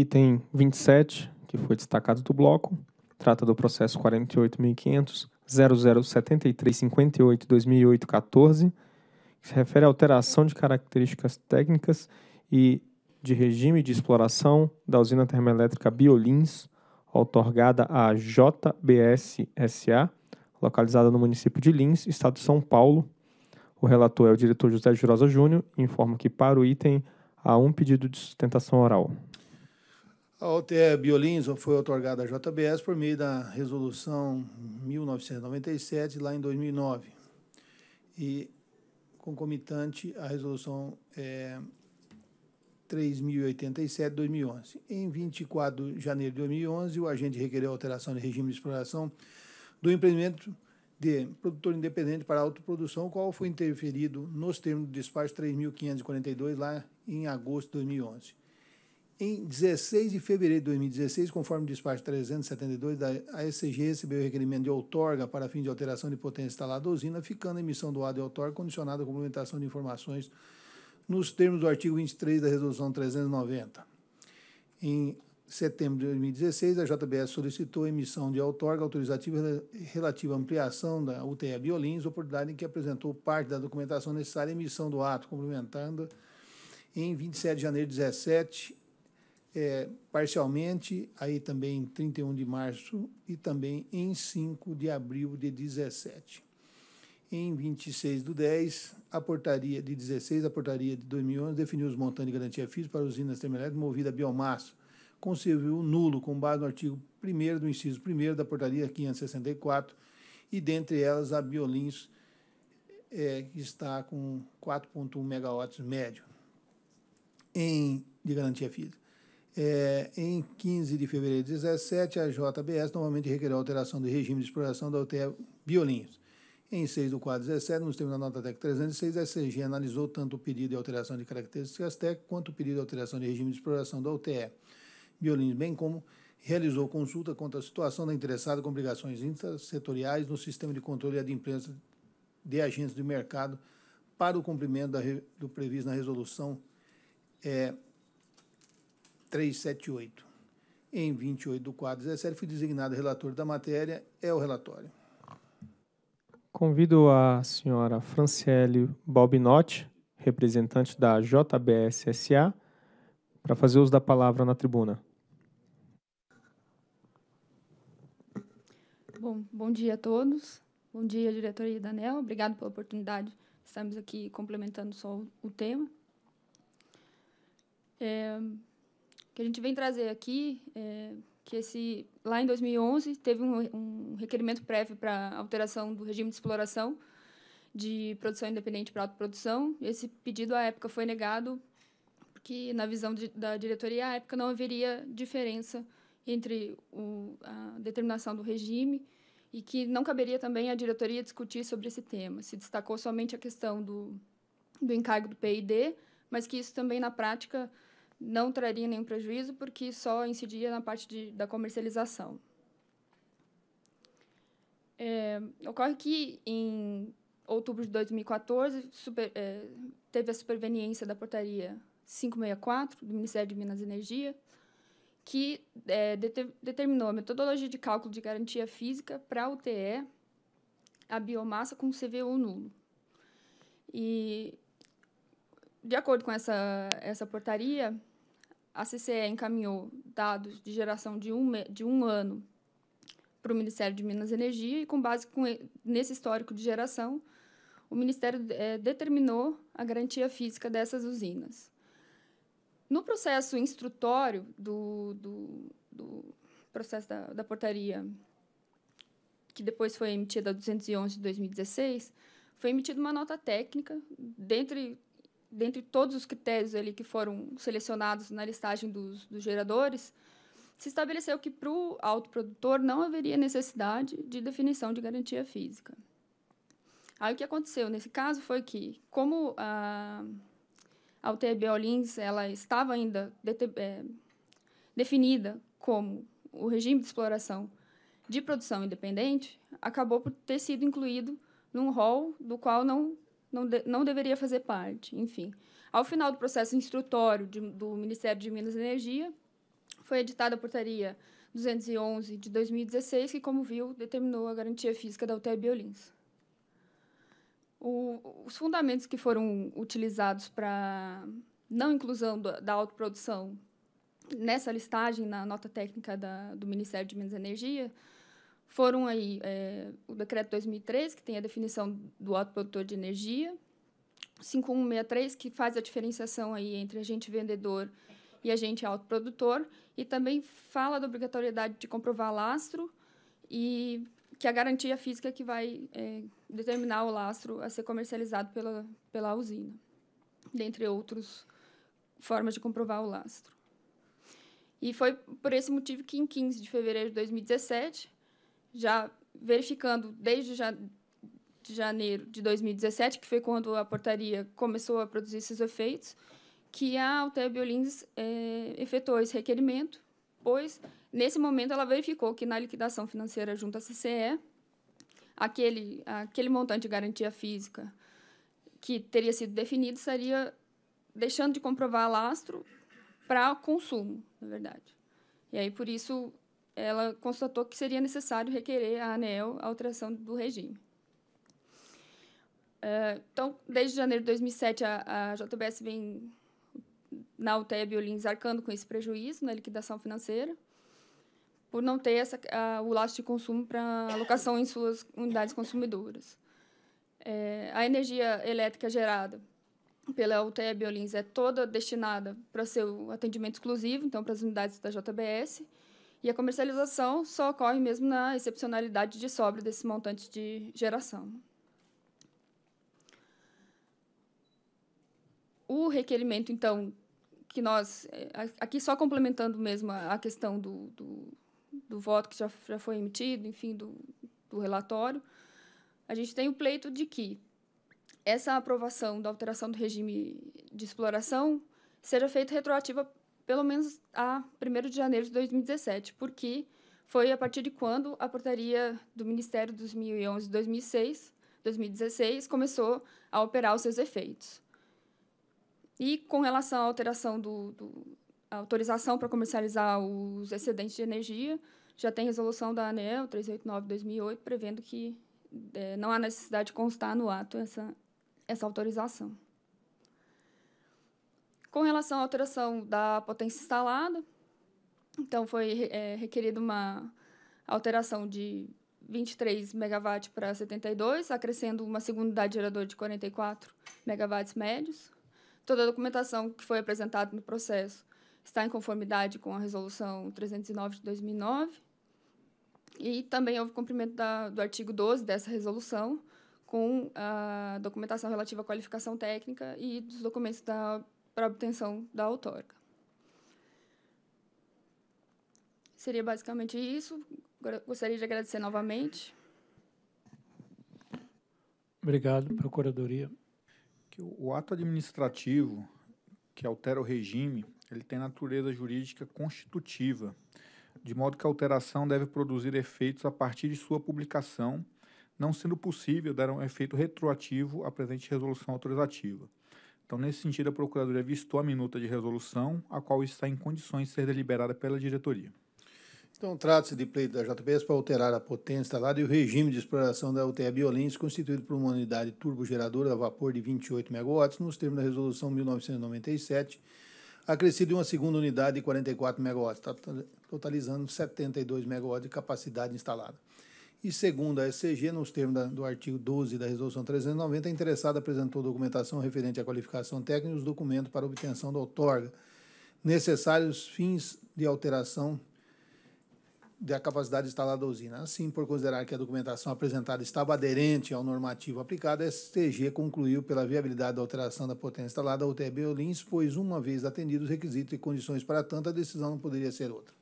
Item 27, que foi destacado do bloco, trata do processo 48.500.007358.2008.14, que se refere à alteração de características técnicas e de regime de exploração da usina termoelétrica Biolins, otorgada à JBS-SA, localizada no município de Lins, estado de São Paulo. O relator é o diretor José Jurosa Júnior, informa que para o item há um pedido de sustentação oral. A OTE Biolins foi otorgada à JBS por meio da resolução 1997, lá em 2009. E concomitante à resolução é, 3087 2011. Em 24 de janeiro de 2011, o agente requereu alteração de regime de exploração do empreendimento de produtor independente para autoprodução, qual foi interferido nos termos do despacho 3542 lá em agosto de 2011. Em 16 de fevereiro de 2016, conforme o despacho 372 da ASG, recebeu o requerimento de outorga para fim de alteração de potência instalada da usina, ficando a emissão do ato de outorga condicionada à complementação de informações nos termos do artigo 23 da Resolução 390. Em setembro de 2016, a JBS solicitou a emissão de outorga autorizativa relativa à ampliação da UTE Biolins, oportunidade em que apresentou parte da documentação necessária à emissão do ato, complementando em 27 de janeiro de 2017 é, parcialmente, aí também em 31 de março e também em 5 de abril de 17. Em 26 do 10, a portaria de 16, a portaria de 2011, definiu os montantes de garantia física para usinas termoelétricas movidas a biomassa, com nulo, com base no artigo 1 do inciso 1 da portaria 564, e dentre elas a Biolins, é, que está com 4,1 megawatts médio em, de garantia física. É, em 15 de fevereiro de 2017, a JBS novamente requereu alteração do regime de exploração da UTE Biolinhos. Em 6 do quadro 2017, nos termos da nota TEC 306, a SCG analisou tanto o pedido de alteração de características TEC quanto o pedido de alteração de regime de exploração da UTE Biolinhos, bem como realizou consulta quanto à situação da interessada com obrigações intersetoriais no sistema de controle de imprensa de agentes de mercado para o cumprimento da, do previsto na resolução é, 378. Em 28 do quadro 17, fui designado relator da matéria. É o relatório. Convido a senhora Franciele Balbinotti, representante da JBSSA, para fazer uso da palavra na tribuna. Bom, bom dia a todos. Bom dia, diretoria da Obrigado pela oportunidade. Estamos aqui complementando só o tema. É, que a gente vem trazer aqui é que esse, lá em 2011 teve um, um requerimento prévio para alteração do regime de exploração de produção independente para autoprodução. Esse pedido, à época, foi negado porque, na visão de, da diretoria, à época não haveria diferença entre o, a determinação do regime e que não caberia também à diretoria discutir sobre esse tema. Se destacou somente a questão do, do encargo do PID, mas que isso também, na prática, não traria nenhum prejuízo, porque só incidia na parte de, da comercialização. É, ocorre que, em outubro de 2014, super, é, teve a superveniência da portaria 564, do Ministério de Minas e Energia, que é, de, determinou a metodologia de cálculo de garantia física para a UTE, a biomassa com CVU nulo. E, de acordo com essa, essa portaria, a CCE encaminhou dados de geração de um, de um ano para o Ministério de Minas e Energia e, com base com, nesse histórico de geração, o Ministério é, determinou a garantia física dessas usinas. No processo instrutório do, do, do processo da, da, portaria, que depois foi emitida a 211 de 2016, foi emitida uma nota técnica, dentre dentre todos os critérios ali que foram selecionados na listagem dos, dos geradores, se estabeleceu que para o autoprodutor não haveria necessidade de definição de garantia física. Aí o que aconteceu nesse caso foi que, como a, a UTB Olins ela estava ainda de, é, definida como o regime de exploração de produção independente, acabou por ter sido incluído num rol do qual não não, de, não deveria fazer parte, enfim. Ao final do processo instrutório de, do Ministério de Minas e Energia, foi editada a portaria 211 de 2016, que, como viu, determinou a garantia física da UTE Biolins. O, os fundamentos que foram utilizados para não inclusão da, da autoprodução nessa listagem, na nota técnica da, do Ministério de Minas e Energia, foram aí é, o decreto 2003 que tem a definição do autoprodutor de energia, 5163, que faz a diferenciação aí entre agente vendedor e agente autoprodutor, e também fala da obrigatoriedade de comprovar lastro e que é a garantia física que vai é, determinar o lastro a ser comercializado pela, pela usina, dentre outras formas de comprovar o lastro. E foi por esse motivo que, em 15 de fevereiro de 2017, já verificando desde já, de janeiro de 2017, que foi quando a portaria começou a produzir esses efeitos, que a Altea Biolins é, efetuou esse requerimento, pois, nesse momento, ela verificou que na liquidação financeira junto à CCE, aquele, aquele montante de garantia física que teria sido definido estaria deixando de comprovar lastro para consumo, na verdade. E aí, por isso, ela constatou que seria necessário requerer à ANEEL a alteração do regime. É, então, desde janeiro de 2007, a, JBS vem na UTE Biolins arcando com esse prejuízo na liquidação financeira, por não ter essa, a, o laço de consumo para alocação em suas unidades consumidoras. É, a energia elétrica gerada pela UTE Biolins é toda destinada para seu atendimento exclusivo, então para as unidades da JBS, e a comercialização só ocorre mesmo na excepcionalidade de sobra desse montante de geração. O requerimento, então, que nós. Eh, aqui só complementando mesmo a questão do, do, do voto que já, já foi emitido, enfim, do, do relatório, a gente tem o pleito de que essa aprovação da alteração do regime de exploração seja feita retroativa pelo menos a 1 de janeiro de 2017, porque foi a partir de quando a portaria do Ministério 2011-2006, 2016 começou a operar os seus efeitos. E com relação à alteração do, do autorização para comercializar os excedentes de energia, já tem resolução da ANEL 389/2008 prevendo que é, não há necessidade de constar no ato essa essa autorização. Com relação à alteração da potência instalada, então foi é, requerida uma alteração de 23 MW para 72, acrescendo uma segunda unidade geradora de 44 MW médios. Toda a documentação que foi apresentada no processo está em conformidade com a resolução 309 de 2009. E também houve cumprimento da, do artigo 12 dessa resolução com a documentação relativa à qualificação técnica e dos documentos da para obtenção da autórica. Seria basicamente isso. Gostaria de agradecer novamente. Obrigado, Procuradoria. o ato administrativo que altera o regime, ele tem natureza jurídica constitutiva, de modo que a alteração deve produzir efeitos a partir de sua publicação, não sendo possível dar um efeito retroativo à presente resolução autorizativa. Então, nesse sentido, a Procuradoria vistou a minuta de resolução, a qual está em condições de ser deliberada pela diretoria. Então, trata-se de pleito da JPS para alterar a potência instalada e o regime de exploração da UTE Biolins, constituído por uma unidade turbogeradora a vapor de 28 MW, nos termos da Resolução 1997, acrescido uma segunda unidade de 44 MW, totalizando 72 MW de capacidade instalada e, segundo a SCG, nos termos da, do artigo 12 da Resolução 390, a é interessada apresentou documentação referente à qualificação técnica e os documentos para obtenção da outorga, necessários fins de alteração da capacidade instalada da usina. Assim, por considerar que a documentação apresentada estava aderente ao normativo aplicado, a STG concluiu pela viabilidade da alteração da potência instalada ao UTB Olins, pois, uma vez atendidos os requisitos e condições para tanto, a decisão não poderia ser outra.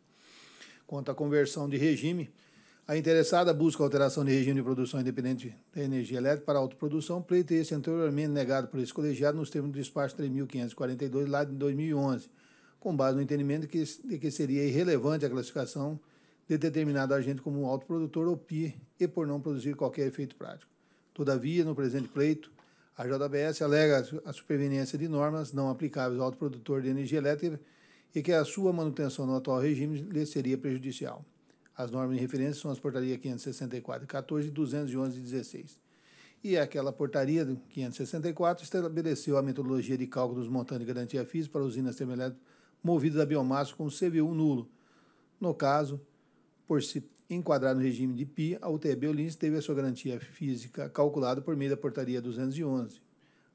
Quanto à conversão de regime, a interessada busca alteração de regime de produção independente da energia elétrica para autoprodução, pleito esse anteriormente negado por esse colegiado nos termos do despacho 3.542, lá de 2011, com base no entendimento de que, de que seria irrelevante a classificação de determinado agente como autoprodutor ou PI e por não produzir qualquer efeito prático. Todavia, no presente pleito, a JBS alega a superveniência de normas não aplicáveis ao autoprodutor de energia elétrica e que a sua manutenção no atual regime lhe seria prejudicial. As normas de referência são as portarias 564 e 14 e 211 e 16. E aquela portaria 564 estabeleceu a metodologia de cálculo dos montantes de garantia física para usinas termoelétricas movidas a biomassa com CVU nulo. No caso, por se enquadrar no regime de PI, a UTB Olins teve a sua garantia física calculada por meio da portaria 211.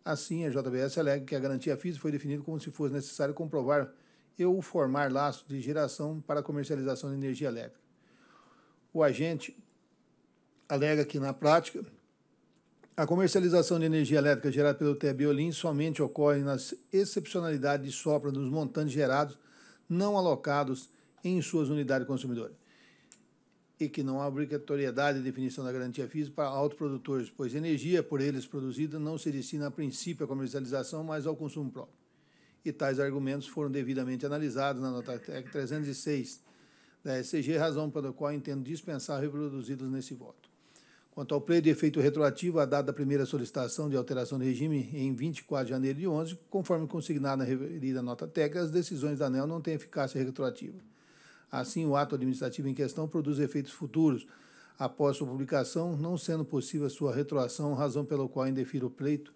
Assim, a JBS alega que a garantia física foi definida como se fosse necessário comprovar ou formar laços de geração para comercialização de energia elétrica. O agente alega que, na prática, a comercialização de energia elétrica gerada pelo TBiolim somente ocorre nas excepcionalidades de sopra dos montantes gerados não alocados em suas unidades consumidoras. E que não há obrigatoriedade de definição da garantia física para autoprodutores, pois energia por eles produzida não se destina a princípio à comercialização, mas ao consumo próprio. E tais argumentos foram devidamente analisados na nota 306 da é, ECG, razão pela qual entendo dispensável reproduzidos nesse voto. Quanto ao pleito de efeito retroativo, a data da primeira solicitação de alteração de regime em 24 de janeiro de 11, conforme consignado na referida nota técnica, as decisões da ANEL não têm eficácia retroativa. Assim, o ato administrativo em questão produz efeitos futuros após sua publicação, não sendo possível a sua retroação, razão pela qual indefiro o pleito,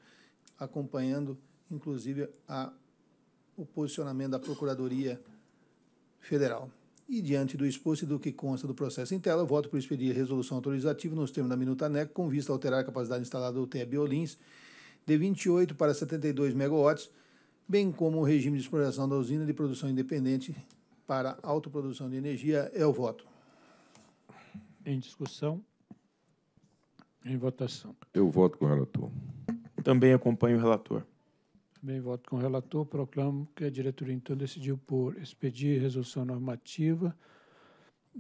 acompanhando, inclusive, a, o posicionamento da Procuradoria Federal. E diante do exposto e do que consta do processo em tela, voto por expedir resolução autorizativa nos termos da minuta NEC, com vista a alterar a capacidade instalada do TEB Olins de 28 para 72 megawatts, bem como o regime de exploração da usina de produção independente para autoprodução de energia. É o voto. Em discussão. Em votação. Eu voto com o relator. Também acompanho o relator. Bem, voto com o relator. Proclamo que a diretoria então decidiu por expedir resolução normativa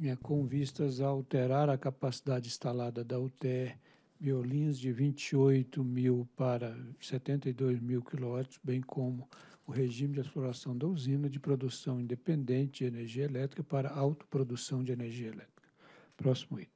é, com vistas a alterar a capacidade instalada da UTE Biolins de 28 mil para 72 mil quilowatts, bem como o regime de exploração da usina de produção independente de energia elétrica para autoprodução de energia elétrica. Próximo item.